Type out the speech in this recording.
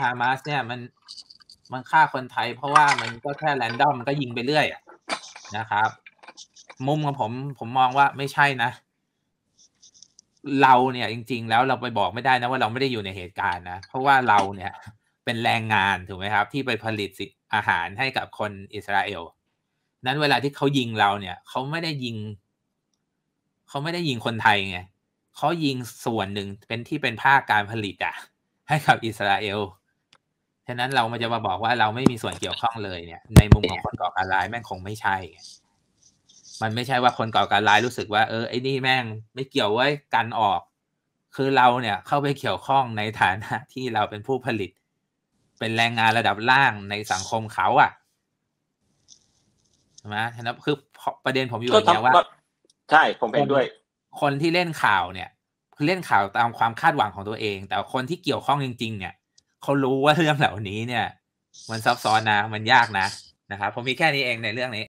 ฮามาสเนี่ยมันมันฆ่าคนไทย เพราะว่ามันก็แค่แรนดอมมันก็ยิงไปเรื่อยนะครับ มุมของผมผมมองว่าไม่ใช่นะ เราเนี่ยจริงๆ แล้วเราไปบอกไม่ได้นะว่าเราไม่ได้อยู่ในเหตุการณ์นะเพราะว่าเราเนี่ยเป็นแรงงานถูกไหมครับ ที่ไปผลิตอาหารให้กับคนอิสราเอลนั้นเวลาที่เขายิงเราเนี่ยเขาไม่ได้ยิงเขาไม่ได้ยิงคนไทยไงเขายิงส่วนหนึ่งเป็นที่เป็นภาคการผลิตอะ่ะให้กับอิสราเอล ฉะนั้นเรามันจะมาบอกว่าเราไม่มีส่วนเกี่ยวข้องเลยเนี่ย ในมุมของคนก่อการร้ายแม่งคงไม่ใช่ มันไม่ใช่ว่าคนก่อการร้ายรู้สึกว่าเออไอ้นี่แม่งไม่เกี่ยวไว้กันออก คือเราเนี่ย เข้าไปเกี่ยวข้องในฐานะที่เราเป็นผู้ผลิต เป็นแรงงานระดับล่างในสังคมเขาอะ่ะใช่ไหมฉะนั้นคือประเด็นผมอยู่อย่างว่า ใช่ ผมเป็นด้วย คนที่เล่นข่าวเนี่ยเล่นข่าวตามความคาดหวังของตัวเอง แต่คนที่เกี่ยวข้องจริง ๆ เนี่ยเขารู้ว่าเรื่องเหล่านี้เนี่ย มันซับซ้อนนะ มันยากนะ นะครับผมมีแค่นี้เองในเรื่องนี้